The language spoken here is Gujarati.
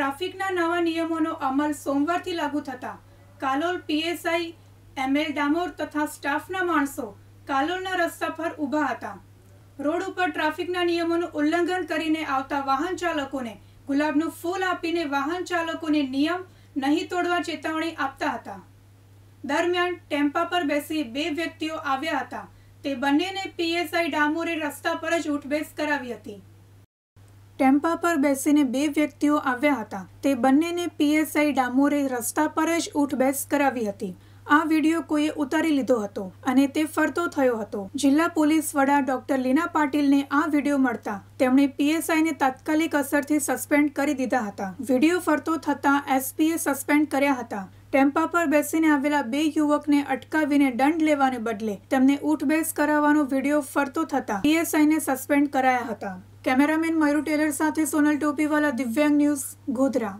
ટ્રાફિકના નવા નિયમોનો અમલ સોમવારથી લાગુ થતા કાલોલ પીએસઆઈ એમએલ ડામોર તથા સ્ટાફના માણસો કાલોલના રસ્તા પર ઊભા હતા રોડ ઉપર ટ્રાફિકના નિયમોનું ઉલ્લંઘન કરીને આવતા વાહન ચાલકોને ગુલાબનું ફૂલ આપીને વાહન ચાલકોને નિયમ નહીં તોડવા ચેતવણી આપતા હતા દરમિયાન ટેમ્પા પર બેસી બે વ્યક્તિઓ આવ્યા હતા તે બંનેને પીએસઆઈ ડામોરે રસ્તા પર જ ઉઠબેસ કરાવી હતી ટેમ્પા પર બેસીને બે વ્યક્તિઓ આવ્યા હતા તે બંનેને પીએસઆઈ ડામોરે રસ્તા પર જ ઉઠબેસ કરાવી હતી આ વિડીયો કોઈએ ઉતારી લીધો હતો અને તે ફરતો થયો હતો જિલ્લા પોલીસ વડા ડોક્ટર લીના પાટીલને આ વિડીયો મળતા તેમણે પીએસઆઈને તાત્કાલિક અસરથી સસ્પેન્ડ કરી દીધા હતા વિડીયો ફરતો થતાં એસપીએ સસ્પેન્ડ કર્યા હતા ટેમ્પા પર બેસીને આવેલા બે યુવકને અટકાવીને દંડ લેવાને બદલે તેમને ઉઠબેસ કરાવવાનો વિડીયો ફરતો થતા પીએસઆઈને સસ્પેન્ડ કરાયા હતા કેમેરામેન મયુર ટેલર સાથે સોનલ ટોપીવાલા દિવ્યાંગ ન્યૂઝ ગોધરા